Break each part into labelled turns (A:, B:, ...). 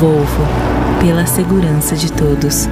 A: Volvo, pela segurança de todos.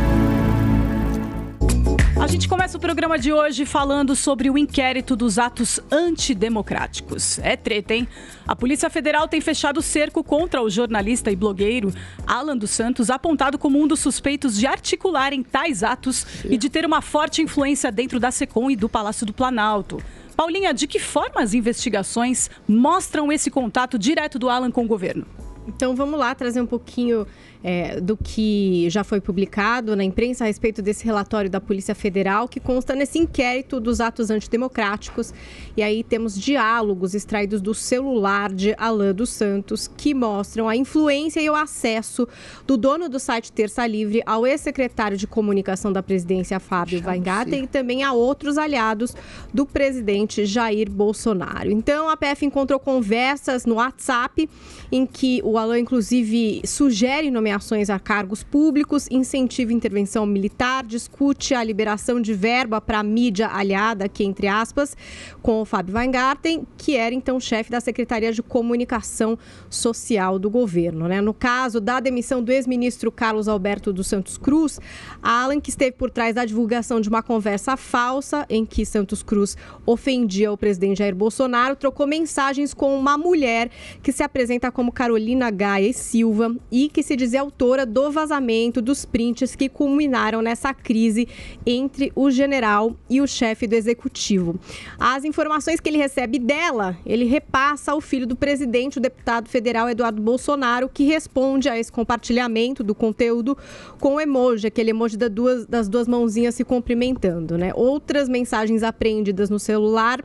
A: A gente começa o programa de hoje falando sobre o inquérito dos atos antidemocráticos. É treta, hein? A Polícia Federal tem fechado o cerco contra o jornalista e blogueiro Alan dos Santos, apontado como um dos suspeitos de articularem tais atos e de ter uma forte influência dentro da SECOM e do Palácio do Planalto. Paulinha, de que forma as investigações mostram esse contato direto do Alan com o governo?
B: Então vamos lá trazer um pouquinho é, do que já foi publicado na imprensa a respeito desse relatório da Polícia Federal, que consta nesse inquérito dos atos antidemocráticos. E aí temos diálogos extraídos do celular de Alain dos Santos, que mostram a influência e o acesso do dono do site Terça Livre ao ex-secretário de comunicação da presidência, Fábio Weingarten, e também a outros aliados do presidente Jair Bolsonaro. Então, a PF encontrou conversas no WhatsApp em que o Alain, inclusive, sugere nomear nomeações a cargos públicos, incentiva intervenção militar, discute a liberação de verba para a mídia aliada, aqui entre aspas, com o Fábio Weingarten, que era então chefe da Secretaria de Comunicação Social do governo. Né? No caso da demissão do ex-ministro Carlos Alberto dos Santos Cruz, Alan, que esteve por trás da divulgação de uma conversa falsa em que Santos Cruz ofendia o presidente Jair Bolsonaro, trocou mensagens com uma mulher que se apresenta como Carolina Gaia e Silva e que se dizia autora do vazamento dos prints que culminaram nessa crise entre o general e o chefe do executivo. As informações que ele recebe dela, ele repassa ao filho do presidente, o deputado federal Eduardo Bolsonaro, que responde a esse compartilhamento do conteúdo com emoji, aquele emoji das duas, das duas mãozinhas se cumprimentando. Né? Outras mensagens apreendidas no celular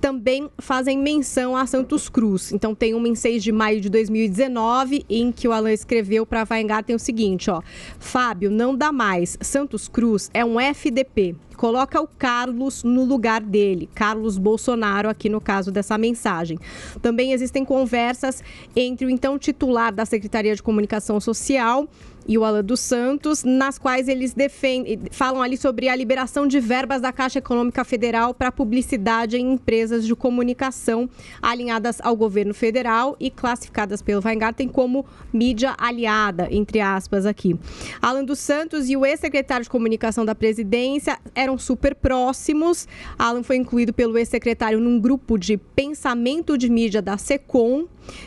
B: também fazem menção a Santos Cruz. Então tem uma em 6 de maio de 2019, em que o Alan escreveu para Macafaingá tem é o seguinte, ó. Fábio, não dá mais. Santos Cruz é um FDP. Coloca o Carlos no lugar dele. Carlos Bolsonaro, aqui no caso dessa mensagem. Também existem conversas entre o então titular da Secretaria de Comunicação Social e o Alan dos Santos, nas quais eles defendem, falam ali sobre a liberação de verbas da Caixa Econômica Federal para publicidade em empresas de comunicação alinhadas ao governo federal e classificadas pelo Weingarten como mídia aliada, entre aspas, aqui. Alan dos Santos e o ex-secretário de comunicação da presidência eram super próximos. Alan foi incluído pelo ex-secretário num grupo de pensamento de mídia da SECOM.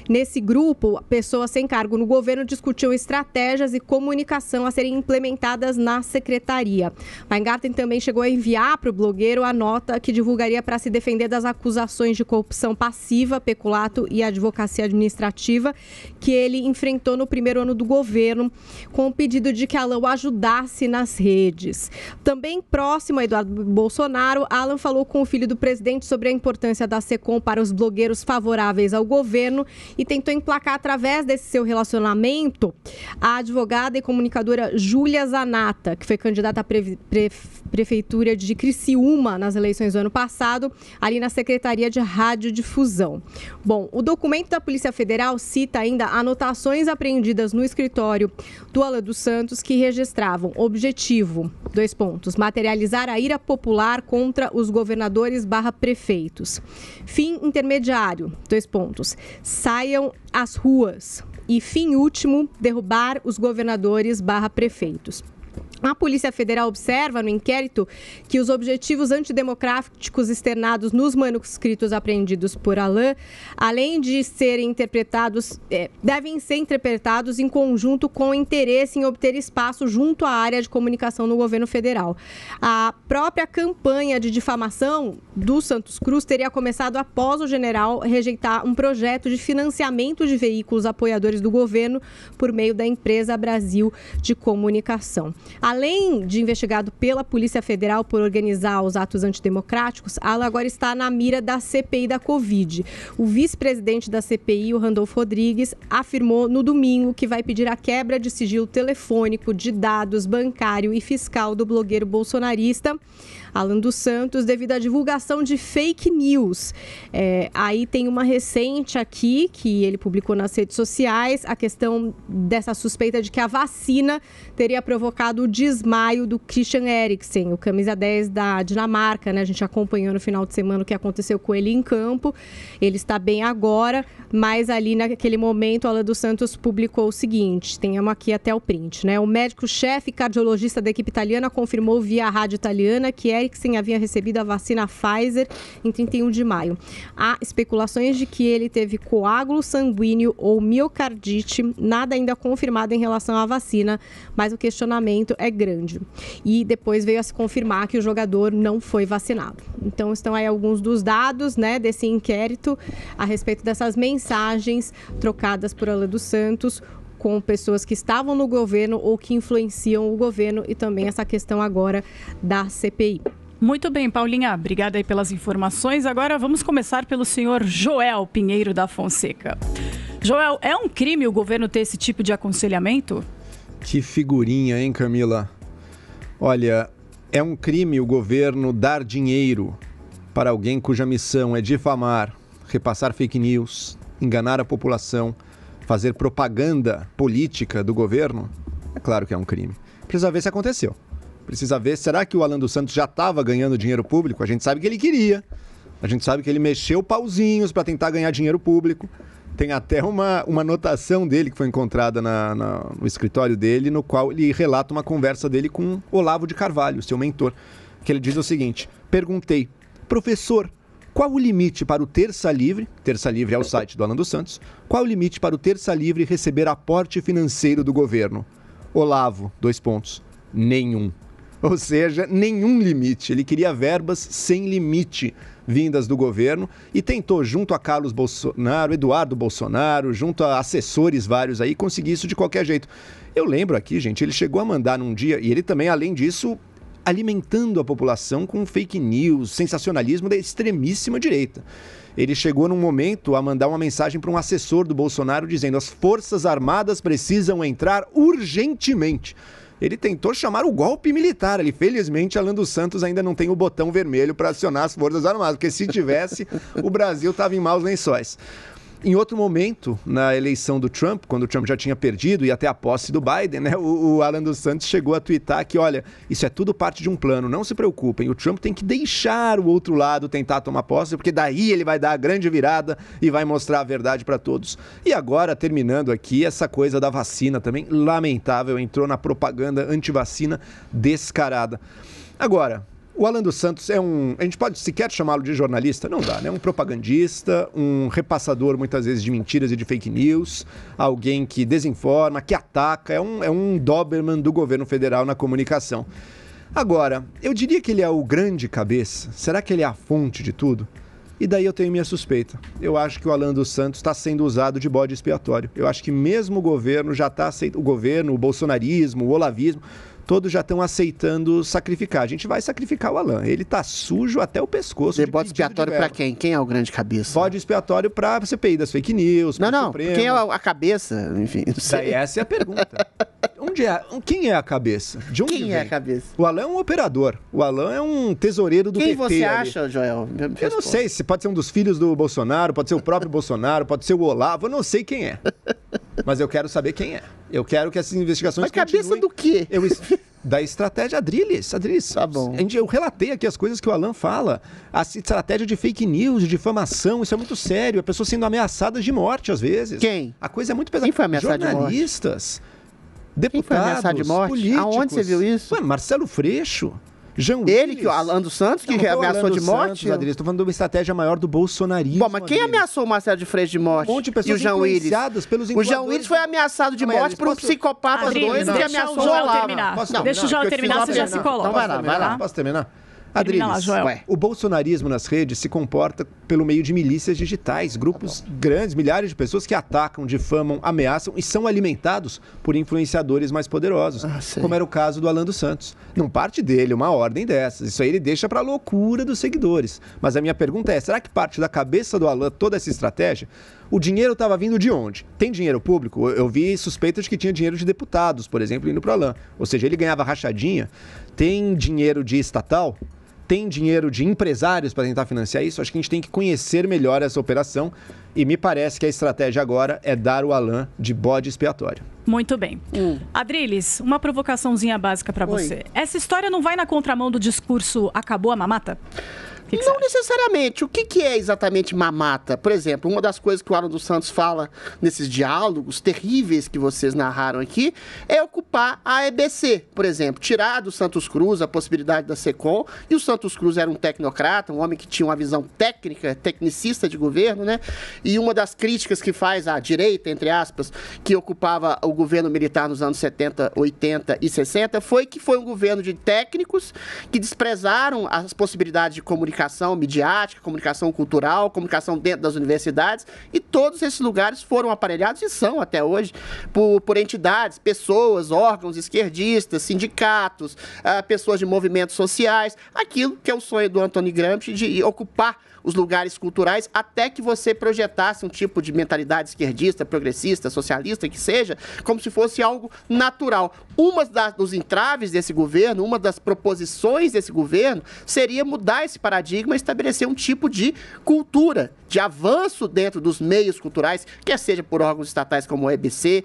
B: Nesse grupo, pessoas sem cargo no governo discutiam estratégias e comunicação a serem implementadas na secretaria. Weingarten também chegou a enviar para o blogueiro a nota que divulgaria para se defender das acusações de corrupção passiva, peculato e advocacia administrativa que ele enfrentou no primeiro ano do governo, com o pedido de que Alan o ajudasse nas redes. Também próximo a Eduardo Bolsonaro, Alan falou com o filho do presidente sobre a importância da SECOM para os blogueiros favoráveis ao governo e tentou emplacar através desse seu relacionamento a advogada advogada e comunicadora Júlia Zanata, que foi candidata à pre pre prefeitura de Criciúma nas eleições do ano passado, ali na Secretaria de Radiodifusão. Bom, o documento da Polícia Federal cita ainda anotações apreendidas no escritório do Alan dos Santos que registravam objetivo, dois pontos, materializar a ira popular contra os governadores barra prefeitos. Fim intermediário, dois pontos, saiam às ruas, e fim último, derrubar os governadores barra prefeitos. A Polícia Federal observa no inquérito que os objetivos antidemocráticos externados nos manuscritos apreendidos por Alain, além de serem interpretados, é, devem ser interpretados em conjunto com o interesse em obter espaço junto à área de comunicação no governo federal. A própria campanha de difamação do Santos Cruz teria começado após o general rejeitar um projeto de financiamento de veículos apoiadores do governo por meio da empresa Brasil de Comunicação. A além de investigado pela Polícia Federal por organizar os atos antidemocráticos, Alan agora está na mira da CPI da Covid. O vice-presidente da CPI, o Randolfo Rodrigues, afirmou no domingo que vai pedir a quebra de sigilo telefônico, de dados bancário e fiscal do blogueiro bolsonarista. Alan dos Santos, devido à divulgação de fake news. É, aí tem uma recente aqui que ele publicou nas redes sociais, a questão dessa suspeita de que a vacina teria provocado o desmaio do Christian Eriksen, o camisa 10 da Dinamarca, né? A gente acompanhou no final de semana o que aconteceu com ele em campo. Ele está bem agora, mas ali naquele momento, Alan dos Santos publicou o seguinte: temos aqui até o print, né? O médico-chefe cardiologista da equipe italiana confirmou via rádio italiana que é Eriksen havia recebido a vacina Pfizer em 31 de maio. Há especulações de que ele teve coágulo sanguíneo ou miocardite, nada ainda confirmado em relação à vacina, mas o questionamento é grande. E depois veio a se confirmar que o jogador não foi vacinado. Então estão aí alguns dos dados, né, desse inquérito a respeito dessas mensagens trocadas por Alan dos Santos, com pessoas que estavam no governo ou que influenciam o governo e também essa questão agora da CPI.
A: Muito bem, Paulinha, obrigada aí pelas informações. Agora vamos começar pelo senhor Joel Pinheiro da Fonseca. Joel, é um crime o governo ter esse tipo de aconselhamento?
C: Que figurinha, hein, Camila? Olha, é um crime o governo dar dinheiro para alguém cuja missão é difamar, repassar fake news, enganar a população fazer propaganda política do governo, é claro que é um crime. Precisa ver se aconteceu. Precisa ver, será que o Alan dos Santos já estava ganhando dinheiro público? A gente sabe que ele queria. A gente sabe que ele mexeu pauzinhos para tentar ganhar dinheiro público. Tem até uma, uma anotação dele que foi encontrada na, na, no escritório dele, no qual ele relata uma conversa dele com Olavo de Carvalho, seu mentor, que ele diz o seguinte: Perguntei, professor, qual o limite para o Terça Livre? Terça Livre é o site do Alan dos Santos. Qual o limite para o Terça Livre receber aporte financeiro do governo? Olavo, dois pontos. Nenhum. Ou seja, nenhum limite. Ele queria verbas sem limite vindas do governo e tentou, junto a Carlos Bolsonaro, Eduardo Bolsonaro, junto a assessores vários aí, conseguir isso de qualquer jeito. Eu lembro aqui, gente, ele chegou a mandar num dia, e ele também, além disso, alimentando a população com fake news, sensacionalismo da extremíssima direita. Ele chegou num momento a mandar uma mensagem para um assessor do Bolsonaro dizendo: as Forças Armadas precisam entrar urgentemente. Ele tentou chamar o golpe militar. Ele, felizmente, Alan dos Santos ainda não tem o botão vermelho para acionar as Forças Armadas, porque se tivesse, o Brasil estava em maus lençóis em outro momento, na eleição do Trump, quando o Trump já tinha perdido e até a posse do Biden, né, o, o Alan dos Santos chegou a twittar que, olha, isso é tudo parte de um plano, não se preocupem, o Trump tem que deixar o outro lado tentar tomar posse, porque daí ele vai dar a grande virada e vai mostrar a verdade para todos. E agora, terminando aqui, essa coisa da vacina também, lamentável, entrou na propaganda antivacina descarada. Agora, o Alan dos Santos é um. A gente pode sequer chamá-lo de jornalista? Não dá, né? Um propagandista, um repassador muitas vezes de mentiras e de fake news, alguém que desinforma, que ataca, é um, é um Doberman do governo federal na comunicação. Agora, eu diria que ele é o grande cabeça. Será que ele é a fonte de tudo? E daí eu tenho minha suspeita. Eu acho que o Alan dos Santos está sendo usado de bode expiatório. Eu acho que mesmo o governo já está aceitando. O governo, o bolsonarismo, o olavismo todos já estão aceitando sacrificar. A gente vai sacrificar o Alain. Ele está sujo até o pescoço. Debote de expiatório para quem? Quem é o grande cabeça? Bode expiatório para a CPI das fake news. Não, não. Supremo. Quem é a
D: cabeça? Enfim. Daí essa é a pergunta.
C: Onde é? Quem é a cabeça? De onde Quem vem? é a cabeça? O Alain é um operador. O Alain é um tesoureiro do quem PT. Quem você ali. acha, Joel? Eu não sei. pode ser um dos filhos do Bolsonaro, pode ser o próprio Bolsonaro, pode ser o Olavo. Eu não sei quem é. Mas eu quero saber quem é. Eu quero que essas investigações. Mas cabeça do quê? Eu, da estratégia Adrilles. Adrilles, tá bom. Eu relatei aqui as coisas que o Alan fala. A estratégia de fake news, de difamação, isso é muito sério. A é pessoa sendo ameaçada de morte, às vezes. Quem? A coisa é muito pesada. Quem foi ameaçado Jornalistas, de morte? deputados, Quem foi ameaçado de morte? Políticos. Aonde você viu isso? Ué, Marcelo Freixo.
D: Jean Ele, que o Alan dos Santos, que não, ameaçou de morte. Santos, Estou falando de uma estratégia maior do bolsonarismo. Bom, mas quem ameaçou o Marcelo de Freitas de morte? Um monte de pessoas e o influenciadas pelos O Jean Willis foi ameaçado de morte por um psicopata doido que ameaçou o Olavo. Deixa o João terminar, você já se é coloca. Então vai lá, vai lá.
C: Posso terminar? Adriles, lá, o bolsonarismo nas redes se comporta pelo meio de milícias digitais, grupos tá grandes, milhares de pessoas que atacam, difamam, ameaçam e são alimentados por influenciadores mais poderosos, ah, como era o caso do Alan dos Santos. Não parte dele uma ordem dessas. Isso aí ele deixa para loucura dos seguidores. Mas a minha pergunta é, será que parte da cabeça do Alan toda essa estratégia? O dinheiro estava vindo de onde? Tem dinheiro público? Eu vi suspeitas de que tinha dinheiro de deputados, por exemplo, indo para o Alan. Ou seja, ele ganhava rachadinha. Tem dinheiro de estatal? tem dinheiro de empresários para tentar financiar isso, acho que a gente tem que conhecer melhor essa operação. E me parece que a estratégia agora é dar o Alain de bode expiatório.
A: Muito bem. Hum. Adriles, uma provocaçãozinha básica para você. Essa história não vai na contramão do discurso acabou a mamata?
D: Que que não necessariamente. O que, que é exatamente mamata? Por exemplo, uma das coisas que o Alan dos Santos fala nesses diálogos terríveis que vocês narraram aqui é ocupar a EBC, por exemplo. Tirar do Santos Cruz a possibilidade da SECOM, e o Santos Cruz era um tecnocrata, um homem que tinha uma visão técnica, tecnicista de governo, né? E uma das críticas que faz à direita, entre aspas, que ocupava o governo militar nos anos 70, 80 e 60, foi que foi um governo de técnicos que desprezaram as possibilidades de comunicação comunicação midiática, comunicação cultural, comunicação dentro das universidades, e todos esses lugares foram aparelhados e são até hoje por, por entidades, pessoas, órgãos esquerdistas, sindicatos, uh, pessoas de movimentos sociais, aquilo que é o sonho do Antônio Gramsci de ocupar os lugares culturais, até que você projetasse um tipo de mentalidade esquerdista, progressista, socialista, que seja, como se fosse algo natural. Uma das, dos entraves desse governo, uma das proposições desse governo, seria mudar esse paradigma e estabelecer um tipo de cultura de avanço dentro dos meios culturais, quer seja por órgãos estatais como o EBC,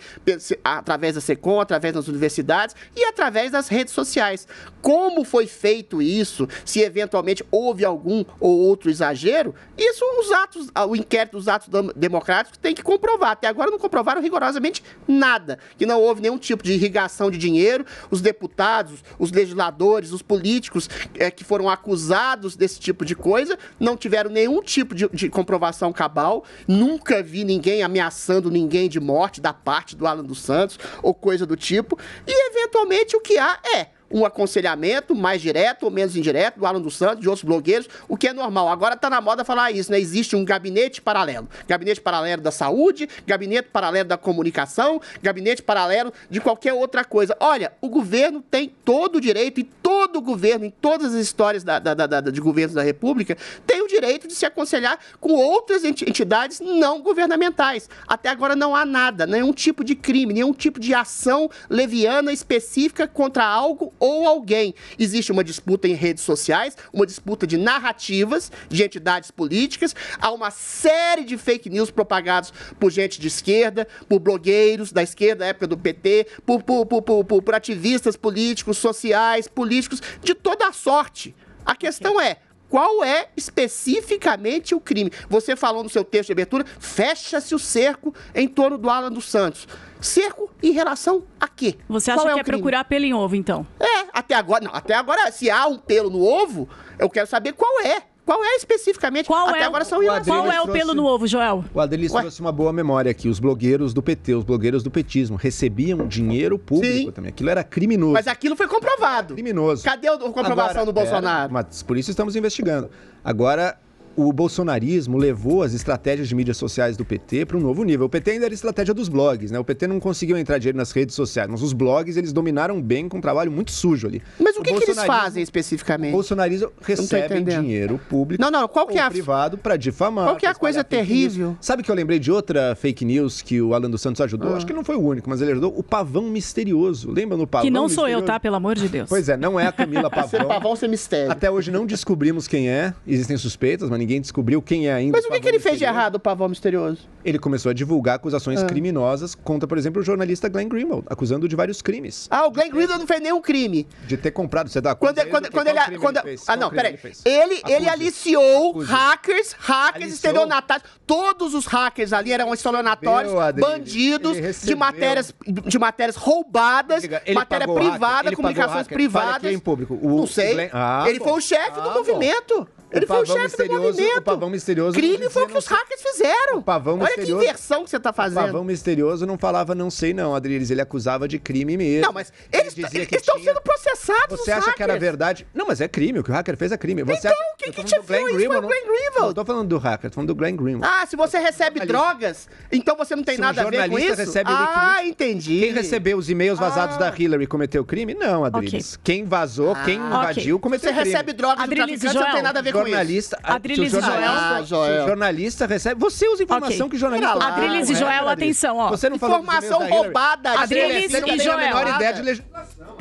D: através da SECOM, através das universidades e através das redes sociais. Como foi feito isso? Se eventualmente houve algum ou outro exagero, isso os atos, ah, o inquérito dos atos democráticos tem que comprovar. Até agora não comprovaram rigorosamente nada, que não houve nenhum tipo de irrigação de dinheiro. Os deputados, os legisladores, os políticos é, que foram acusados desse tipo de coisa não tiveram nenhum tipo de, de comprovação Inovação cabal. Nunca vi ninguém ameaçando ninguém de morte da parte do Alan dos Santos ou coisa do tipo. E eventualmente o que há é um aconselhamento mais direto ou menos indireto do Alan dos Santos, de outros blogueiros, o que é normal. Agora está na moda falar isso, né? Existe um gabinete paralelo. Gabinete paralelo da saúde, gabinete paralelo da comunicação, gabinete paralelo de qualquer outra coisa. Olha, o governo tem todo o direito, e todo governo, em todas as histórias da, da, da, de governos da República, tem o direito de se aconselhar com outras entidades não governamentais. Até agora não há nada, nenhum tipo de crime, nenhum tipo de ação leviana específica contra algo ou alguém. Existe uma disputa em redes sociais, uma disputa de narrativas de entidades políticas, há uma série de fake news propagados por gente de esquerda, por blogueiros da esquerda, época do PT, por, por, por, por ativistas políticos, sociais, políticos, de toda a sorte. A questão é, qual é especificamente o crime. Você falou no seu texto de abertura, fecha-se o cerco em torno do Alan dos Santos. Cerco em relação a quê? Você acha é que é procurar
A: pelo em ovo, então?
D: É, até agora, não, até agora, se há um pelo no ovo, eu quero saber qual é. Qual é especificamente? Qual Até é agora o, são ilações. Qual é o pelo no
C: ovo, Joel? O Adelis Ué? trouxe uma boa memória aqui. Os blogueiros do PT, os blogueiros do petismo, recebiam dinheiro público Sim. também. Aquilo era criminoso. Mas
D: aquilo foi comprovado. Criminoso. Cadê a comprovação agora, do Bolsonaro? Era, é,
C: mas por isso estamos investigando. Agora, o bolsonarismo levou as estratégias de mídias sociais do PT para um novo nível. O PT ainda era estratégia dos blogs, né? O PT não conseguiu entrar dinheiro nas redes sociais, mas os blogs eles dominaram bem com um trabalho muito sujo ali.
D: Mas o, o que, que, eles fazem especificamente?
C: O bolsonarismo recebe dinheiro público não, não, qual que é a... privado para difamar. Qual que é a coisa terrível? Sabe que eu lembrei de outra fake news que o Alan dos Santos ajudou? Ah. Acho que não foi o único, mas ele ajudou o Pavão Misterioso. Lembra no Pavão Que não misterioso? sou eu, tá?
A: Pelo amor de Deus. Pois é, não é a Camila Pavão. ser Pavão, ser é
C: mistério. Até hoje não descobrimos quem é. Existem suspeitas, mas ninguém Ninguém descobriu quem é ainda.
A: Mas o que, que ele fez de
C: errado, o pavão misterioso? Ele começou a divulgar acusações ah. criminosas contra, por exemplo, o jornalista Glenn Greenwald, acusando de vários crimes. Ah, o Glenn Greenwald não fez nenhum crime. De ter comprado, você dá conta é- quando, é- quando, quando, ele, quando ele Ah, não, peraí. Ele, ele, ele aliciou Acuse.
D: hackers, hackers estelionatários. Todos os hackers ali eram estelionatórios, bandidos de matérias, de matérias roubadas, ele matéria privada, comunicações privadas. em público. O, não sei. Ah, ele bom. foi o chefe ah, do movimento. Bom. Ele o foi o chefe do movimento. O
C: pavão misterioso. Crime
D: foi o que os hackers fizeram. O pavão Olha que inversão que você está fazendo. O pavão
C: misterioso não falava não sei não, Adriles. Ele acusava de crime mesmo. Não,
D: mas eles, estão tinha... sendo processados, Você acha hackers. que era
C: verdade? Não, mas é crime. O que o hacker fez é crime. Você então,
D: acha... que te viu? Glenn foi o Glenn Greenwald. Não, eu
C: tô falando do hacker, tô falando do Glenn Greenwald.
D: Ah, se você recebe drogas, então você não tem se nada um a ver com isso? recebe Ah,
C: entendi. Quem recebeu os e-mails vazados ah. da Hillary cometeu crime? Não, Adriles. Quem vazou, quem ah, invadiu, cometeu crime. Você recebe drogas do traficante, não tem nada a ver com jornalista. A, e o jornalista, ah, Joel. jornalista recebe.
A: Você usa informação okay. que jornalista. Lá, Adrilis ah, e é Joel, é, atenção, ó. Você não informação falou roubada, Adriles e Joel. Você não a menor ideia de
D: legislação.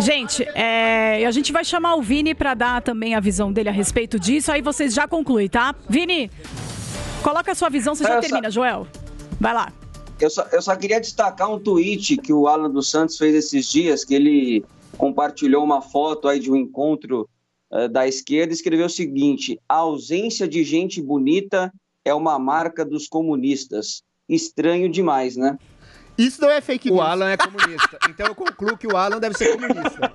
A: Gente, é, a gente vai chamar o Vini para dar também a visão dele a respeito disso. Aí vocês já concluem, tá? Vini, coloca a sua visão, você já termina, Joel. Vai lá.
D: Eu só, eu só queria destacar um tweet que o Alan dos Santos fez esses dias, que ele compartilhou uma foto aí de um encontro eh, da esquerda escreveu o seguinte: a ausência de gente bonita é uma marca dos comunistas. Estranho demais, né? Isso não é fake news. O Alan é comunista. então eu concluo que o Alan deve ser comunista.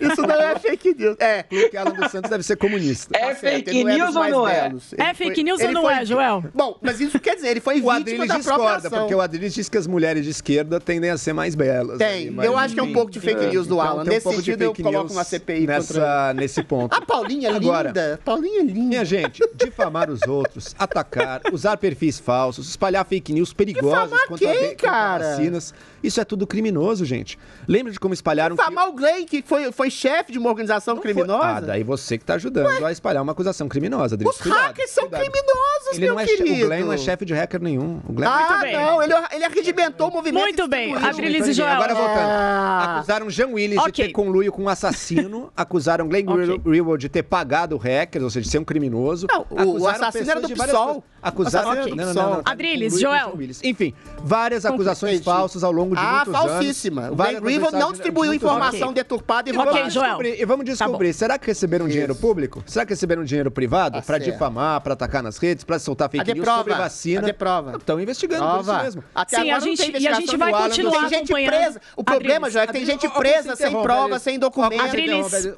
D: Isso não é fake news.
C: É, concluo que Alan dos Santos deve ser comunista. É tá fake news ou não é? É fake news ou não é, Joel?
D: Bom, mas isso quer dizer, ele foi o vítima da discorda, porque o
C: Adriles diz que as mulheres de esquerda tendem a ser mais belas. Tem. eu acho que é um pouco de fake news do então, Alan. Nesse um sentido, eu coloco uma CPI nessa, contra... Nesse ponto. A
D: Paulinha é Agora, linda.
C: Paulinha é linda. Minha gente, difamar os outros, atacar, usar perfis falsos, espalhar fake news perigosas. Difamar quem, cara? oficinas. Isso é tudo criminoso, gente. Lembra de como espalharam.
D: Famar que... o Glenn, que foi, foi chefe de uma organização não criminosa?
C: Foi... Ah, daí você que está ajudando Ué? a espalhar uma acusação criminosa, Adriano. Os cuidado,
D: hackers cuidado. são criminosos, ele meu não é querido. Che... O Glenn não é chefe
C: de hacker nenhum. O Glenn... Ah, Muito não,
D: é bem. ele, ele o movimento. Muito bem, Abrilis e Joel. Agora voltando. Ah.
C: Acusaram Jean Willis okay. de ter conluio com um assassino, acusaram Glenn okay. Greenwald de ter pagado hackers, ou seja, de ser um criminoso. Não, acusaram o assassino era do PSOL. Acusaram... Não, não, não, Joel. Enfim, várias acusações falsas ao longo longo de ah, muitos falsíssima. anos. Ah, falsíssima. O Green não distribuiu informação okay. deturpada e, e roubada. Vamos descobrir, e vamos tá descobrir, tá será que receberam Isso. dinheiro público? Será que receberam dinheiro privado? Tá pra difamar, pra atacar nas redes, pra soltar fake news sobre vacina? De prova? Estão investigando prova. por isso mesmo. Até Sim, a gente, e a gente vai Alan, continuar tem gente presa. O problema, Joel, é que tem gente presa sem prova, sem documento.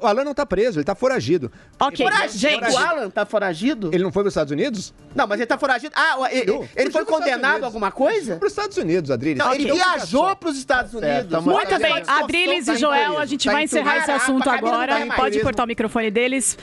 C: O Alan não tá preso, ele
D: tá foragido. Ok, gente. O Alan tá foragido? Ele não foi os Estados Unidos? Não, mas ele tá foragido. Ah, ele, foi condenado a alguma coisa? Para os Estados Unidos, Adriles. ele é viajou voltou para os Estados
B: é,
A: Unidos. Certo, Muito bem, Adriles tá e Joel, a gente tá vai encerrar esse assunto tá, tá, agora. Pode cortar o microfone deles.